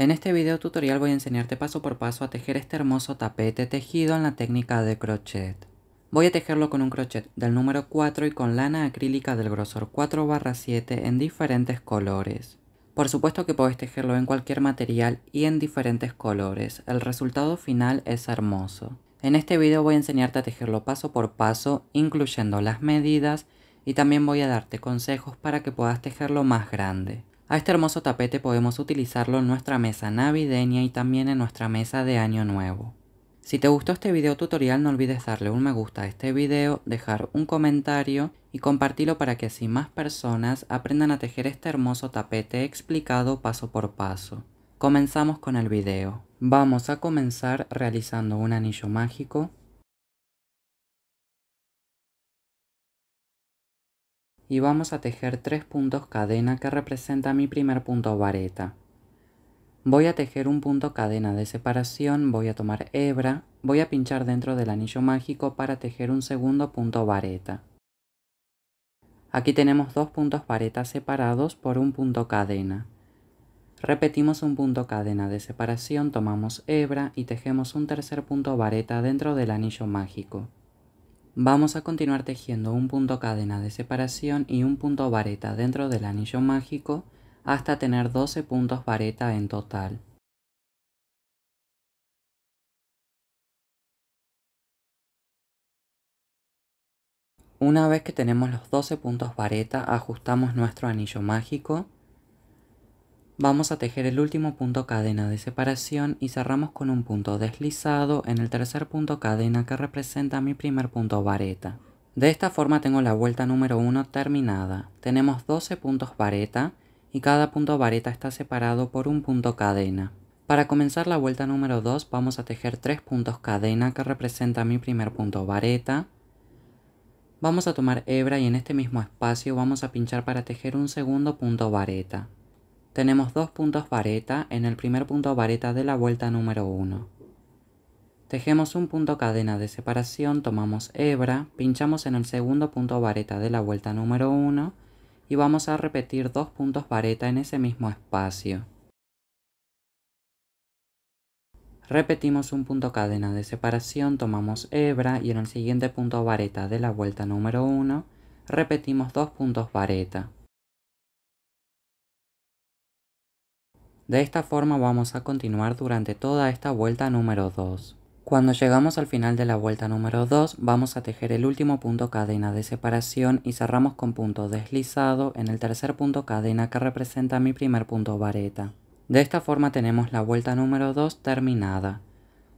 En este video tutorial voy a enseñarte paso por paso a tejer este hermoso tapete tejido en la técnica de crochet. Voy a tejerlo con un crochet del número 4 y con lana acrílica del grosor 4 barra 7 en diferentes colores. Por supuesto que puedes tejerlo en cualquier material y en diferentes colores, el resultado final es hermoso. En este video voy a enseñarte a tejerlo paso por paso, incluyendo las medidas, y también voy a darte consejos para que puedas tejerlo más grande. A este hermoso tapete podemos utilizarlo en nuestra mesa navideña y también en nuestra mesa de año nuevo. Si te gustó este video tutorial no olvides darle un me gusta a este video, dejar un comentario y compartirlo para que así más personas aprendan a tejer este hermoso tapete explicado paso por paso. Comenzamos con el video. Vamos a comenzar realizando un anillo mágico y vamos a tejer tres puntos cadena que representa mi primer punto vareta. Voy a tejer un punto cadena de separación, voy a tomar hebra, voy a pinchar dentro del anillo mágico para tejer un segundo punto vareta. Aquí tenemos dos puntos vareta separados por un punto cadena. Repetimos un punto cadena de separación, tomamos hebra y tejemos un tercer punto vareta dentro del anillo mágico. Vamos a continuar tejiendo un punto cadena de separación y un punto vareta dentro del anillo mágico hasta tener 12 puntos vareta en total. Una vez que tenemos los 12 puntos vareta, ajustamos nuestro anillo mágico Vamos a tejer el último punto cadena de separación y cerramos con un punto deslizado en el tercer punto cadena que representa mi primer punto vareta. De esta forma tengo la vuelta número 1 terminada. Tenemos 12 puntos vareta y cada punto vareta está separado por un punto cadena. Para comenzar la vuelta número 2 vamos a tejer 3 puntos cadena que representa mi primer punto vareta. Vamos a tomar hebra y en este mismo espacio vamos a pinchar para tejer un segundo punto vareta. Tenemos dos puntos vareta en el primer punto vareta de la vuelta número 1. Tejemos un punto cadena de separación, tomamos hebra, pinchamos en el segundo punto vareta de la vuelta número 1 y vamos a repetir dos puntos vareta en ese mismo espacio. Repetimos un punto cadena de separación, tomamos hebra y en el siguiente punto vareta de la vuelta número 1 repetimos dos puntos vareta. De esta forma vamos a continuar durante toda esta vuelta número 2. Cuando llegamos al final de la vuelta número 2, vamos a tejer el último punto cadena de separación y cerramos con punto deslizado en el tercer punto cadena que representa mi primer punto vareta. De esta forma tenemos la vuelta número 2 terminada.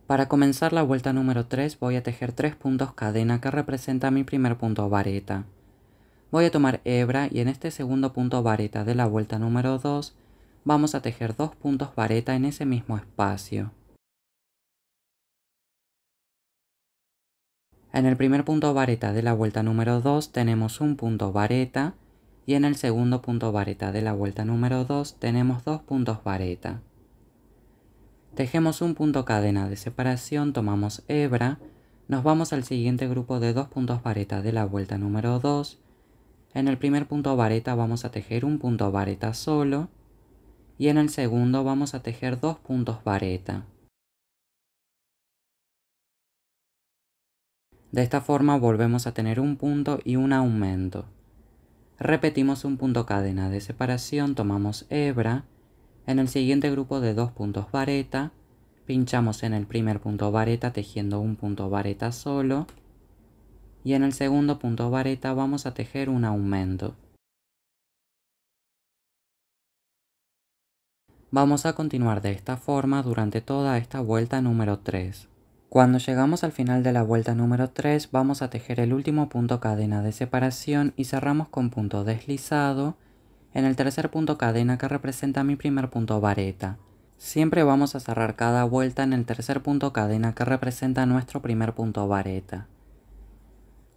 Para comenzar la vuelta número 3 voy a tejer 3 puntos cadena que representa mi primer punto vareta. Voy a tomar hebra y en este segundo punto vareta de la vuelta número 2 vamos a tejer dos puntos vareta en ese mismo espacio. En el primer punto vareta de la vuelta número 2 tenemos un punto vareta y en el segundo punto vareta de la vuelta número 2 tenemos dos puntos vareta. Tejemos un punto cadena de separación, tomamos hebra, nos vamos al siguiente grupo de dos puntos vareta de la vuelta número 2. En el primer punto vareta vamos a tejer un punto vareta solo y en el segundo vamos a tejer dos puntos vareta. De esta forma volvemos a tener un punto y un aumento. Repetimos un punto cadena de separación, tomamos hebra, en el siguiente grupo de dos puntos vareta, pinchamos en el primer punto vareta tejiendo un punto vareta solo, y en el segundo punto vareta vamos a tejer un aumento. Vamos a continuar de esta forma durante toda esta vuelta número 3. Cuando llegamos al final de la vuelta número 3 vamos a tejer el último punto cadena de separación y cerramos con punto deslizado en el tercer punto cadena que representa mi primer punto vareta. Siempre vamos a cerrar cada vuelta en el tercer punto cadena que representa nuestro primer punto vareta.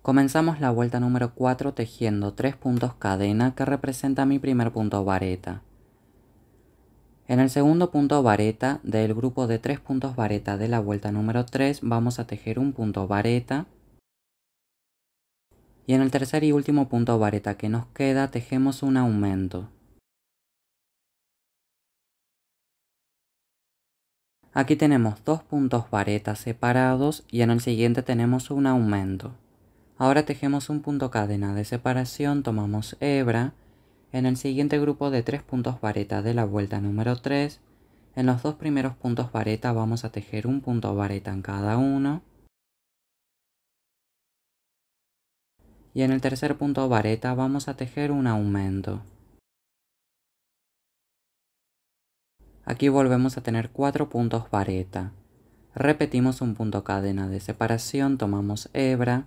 Comenzamos la vuelta número 4 tejiendo 3 puntos cadena que representa mi primer punto vareta. En el segundo punto vareta del grupo de tres puntos vareta de la vuelta número 3 vamos a tejer un punto vareta. Y en el tercer y último punto vareta que nos queda tejemos un aumento. Aquí tenemos dos puntos vareta separados y en el siguiente tenemos un aumento. Ahora tejemos un punto cadena de separación, tomamos hebra en el siguiente grupo de tres puntos vareta de la vuelta número 3, en los dos primeros puntos vareta vamos a tejer un punto vareta en cada uno. Y en el tercer punto vareta vamos a tejer un aumento. Aquí volvemos a tener 4 puntos vareta. Repetimos un punto cadena de separación, tomamos hebra.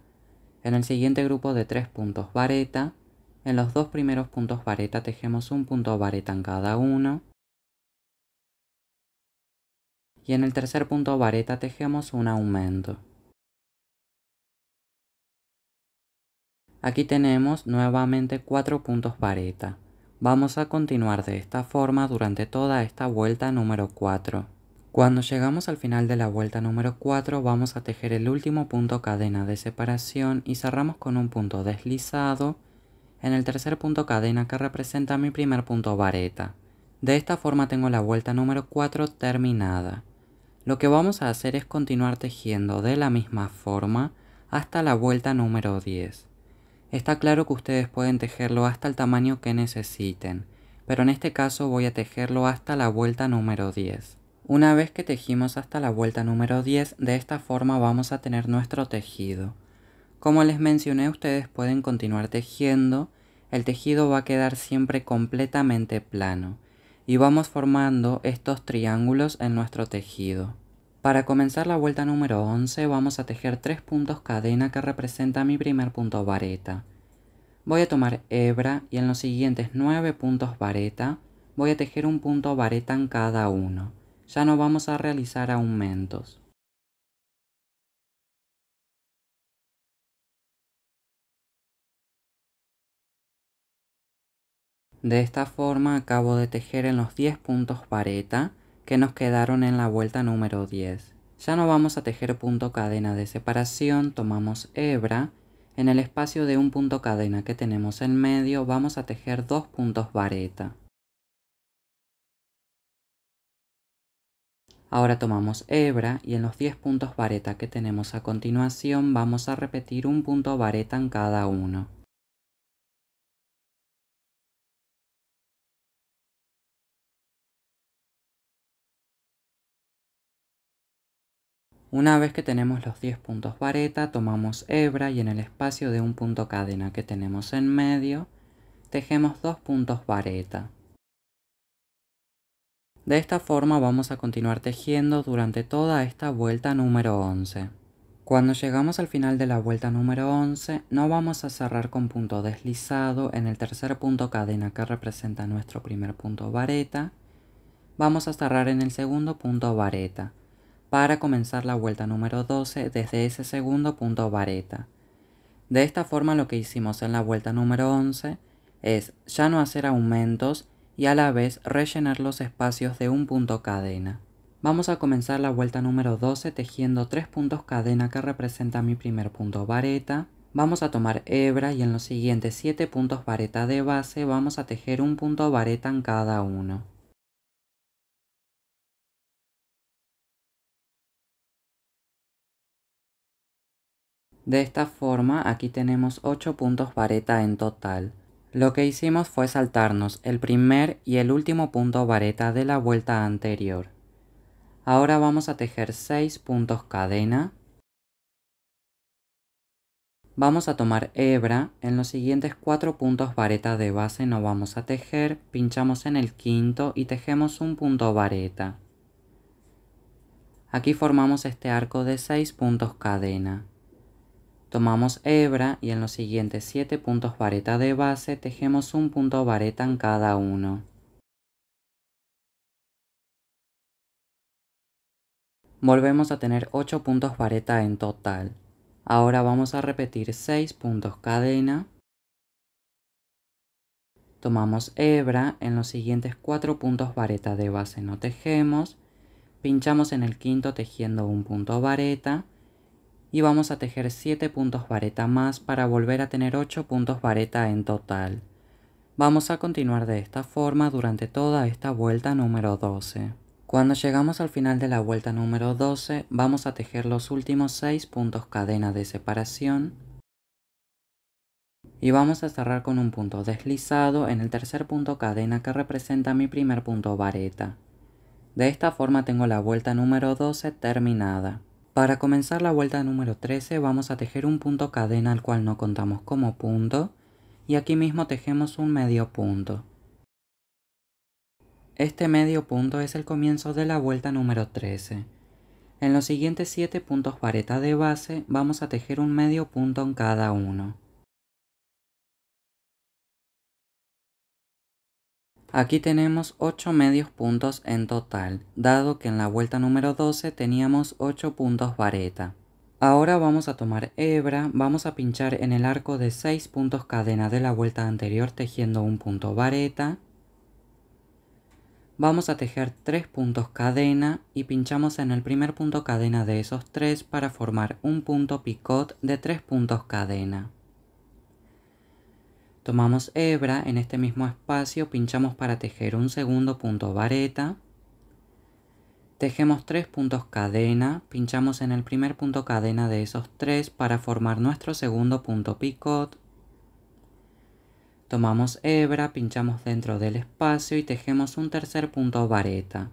En el siguiente grupo de tres puntos vareta en los dos primeros puntos vareta tejemos un punto vareta en cada uno. Y en el tercer punto vareta tejemos un aumento. Aquí tenemos nuevamente cuatro puntos vareta. Vamos a continuar de esta forma durante toda esta vuelta número 4. Cuando llegamos al final de la vuelta número 4 vamos a tejer el último punto cadena de separación y cerramos con un punto deslizado en el tercer punto cadena que representa mi primer punto vareta. De esta forma tengo la vuelta número 4 terminada. Lo que vamos a hacer es continuar tejiendo de la misma forma hasta la vuelta número 10. Está claro que ustedes pueden tejerlo hasta el tamaño que necesiten, pero en este caso voy a tejerlo hasta la vuelta número 10. Una vez que tejimos hasta la vuelta número 10, de esta forma vamos a tener nuestro tejido. Como les mencioné, ustedes pueden continuar tejiendo, el tejido va a quedar siempre completamente plano y vamos formando estos triángulos en nuestro tejido. Para comenzar la vuelta número 11 vamos a tejer tres puntos cadena que representa mi primer punto vareta. Voy a tomar hebra y en los siguientes 9 puntos vareta voy a tejer un punto vareta en cada uno. Ya no vamos a realizar aumentos. De esta forma acabo de tejer en los 10 puntos vareta que nos quedaron en la vuelta número 10. Ya no vamos a tejer punto cadena de separación, tomamos hebra. En el espacio de un punto cadena que tenemos en medio vamos a tejer dos puntos vareta. Ahora tomamos hebra y en los 10 puntos vareta que tenemos a continuación vamos a repetir un punto vareta en cada uno. Una vez que tenemos los 10 puntos vareta, tomamos hebra y en el espacio de un punto cadena que tenemos en medio, tejemos dos puntos vareta. De esta forma vamos a continuar tejiendo durante toda esta vuelta número 11. Cuando llegamos al final de la vuelta número 11, no vamos a cerrar con punto deslizado en el tercer punto cadena que representa nuestro primer punto vareta, vamos a cerrar en el segundo punto vareta para comenzar la vuelta número 12 desde ese segundo punto vareta. De esta forma lo que hicimos en la vuelta número 11 es ya no hacer aumentos y a la vez rellenar los espacios de un punto cadena. Vamos a comenzar la vuelta número 12 tejiendo tres puntos cadena que representa mi primer punto vareta. Vamos a tomar hebra y en los siguientes 7 puntos vareta de base vamos a tejer un punto vareta en cada uno. De esta forma aquí tenemos 8 puntos vareta en total. Lo que hicimos fue saltarnos el primer y el último punto vareta de la vuelta anterior. Ahora vamos a tejer 6 puntos cadena. Vamos a tomar hebra, en los siguientes 4 puntos vareta de base no vamos a tejer, pinchamos en el quinto y tejemos un punto vareta. Aquí formamos este arco de 6 puntos cadena. Tomamos hebra y en los siguientes 7 puntos vareta de base tejemos un punto vareta en cada uno. Volvemos a tener 8 puntos vareta en total. Ahora vamos a repetir 6 puntos cadena. Tomamos hebra, en los siguientes 4 puntos vareta de base no tejemos, pinchamos en el quinto tejiendo un punto vareta, y vamos a tejer 7 puntos vareta más para volver a tener 8 puntos vareta en total. Vamos a continuar de esta forma durante toda esta vuelta número 12. Cuando llegamos al final de la vuelta número 12, vamos a tejer los últimos 6 puntos cadena de separación y vamos a cerrar con un punto deslizado en el tercer punto cadena que representa mi primer punto vareta. De esta forma tengo la vuelta número 12 terminada. Para comenzar la vuelta número 13 vamos a tejer un punto cadena al cual no contamos como punto y aquí mismo tejemos un medio punto. Este medio punto es el comienzo de la vuelta número 13. En los siguientes 7 puntos vareta de base vamos a tejer un medio punto en cada uno. Aquí tenemos 8 medios puntos en total, dado que en la vuelta número 12 teníamos 8 puntos vareta. Ahora vamos a tomar hebra, vamos a pinchar en el arco de 6 puntos cadena de la vuelta anterior tejiendo un punto vareta. Vamos a tejer 3 puntos cadena y pinchamos en el primer punto cadena de esos 3 para formar un punto picot de 3 puntos cadena. Tomamos hebra en este mismo espacio, pinchamos para tejer un segundo punto vareta, tejemos tres puntos cadena, pinchamos en el primer punto cadena de esos tres para formar nuestro segundo punto picot, tomamos hebra, pinchamos dentro del espacio y tejemos un tercer punto vareta.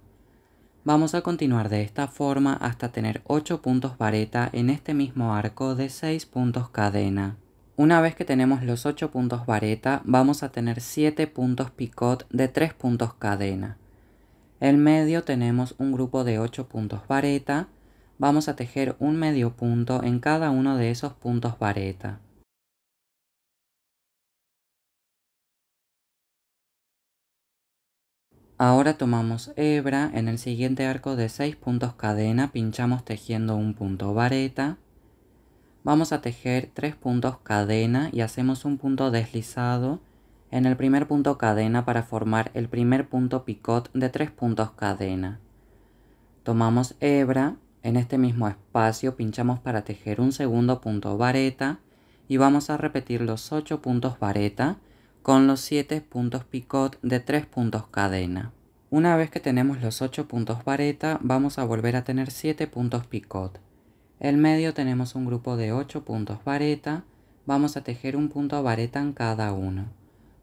Vamos a continuar de esta forma hasta tener 8 puntos vareta en este mismo arco de 6 puntos cadena. Una vez que tenemos los 8 puntos vareta, vamos a tener 7 puntos picot de 3 puntos cadena. En medio tenemos un grupo de 8 puntos vareta. Vamos a tejer un medio punto en cada uno de esos puntos vareta. Ahora tomamos hebra, en el siguiente arco de 6 puntos cadena pinchamos tejiendo un punto vareta. Vamos a tejer tres puntos cadena y hacemos un punto deslizado en el primer punto cadena para formar el primer punto picot de tres puntos cadena. Tomamos hebra, en este mismo espacio pinchamos para tejer un segundo punto vareta y vamos a repetir los 8 puntos vareta con los 7 puntos picot de 3 puntos cadena. Una vez que tenemos los 8 puntos vareta vamos a volver a tener 7 puntos picot. El medio tenemos un grupo de 8 puntos vareta, vamos a tejer un punto vareta en cada uno.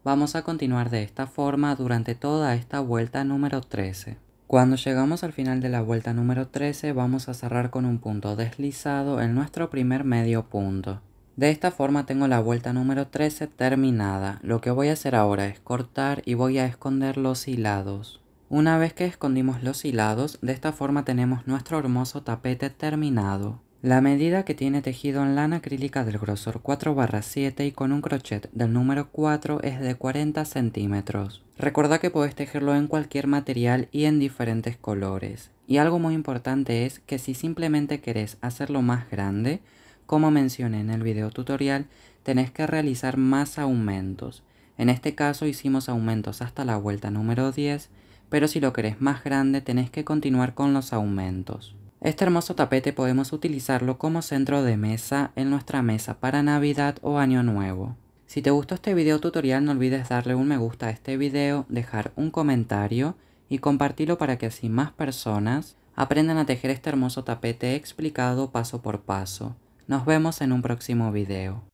Vamos a continuar de esta forma durante toda esta vuelta número 13. Cuando llegamos al final de la vuelta número 13 vamos a cerrar con un punto deslizado en nuestro primer medio punto. De esta forma tengo la vuelta número 13 terminada. Lo que voy a hacer ahora es cortar y voy a esconder los hilados. Una vez que escondimos los hilados, de esta forma tenemos nuestro hermoso tapete terminado. La medida que tiene tejido en lana acrílica del grosor 4 7 y con un crochet del número 4 es de 40 centímetros. Recordá que podés tejerlo en cualquier material y en diferentes colores. Y algo muy importante es que si simplemente querés hacerlo más grande, como mencioné en el video tutorial, tenés que realizar más aumentos. En este caso hicimos aumentos hasta la vuelta número 10 pero si lo querés más grande tenés que continuar con los aumentos. Este hermoso tapete podemos utilizarlo como centro de mesa en nuestra mesa para Navidad o Año Nuevo. Si te gustó este video tutorial no olvides darle un me gusta a este video, dejar un comentario y compartirlo para que así más personas aprendan a tejer este hermoso tapete explicado paso por paso. Nos vemos en un próximo video.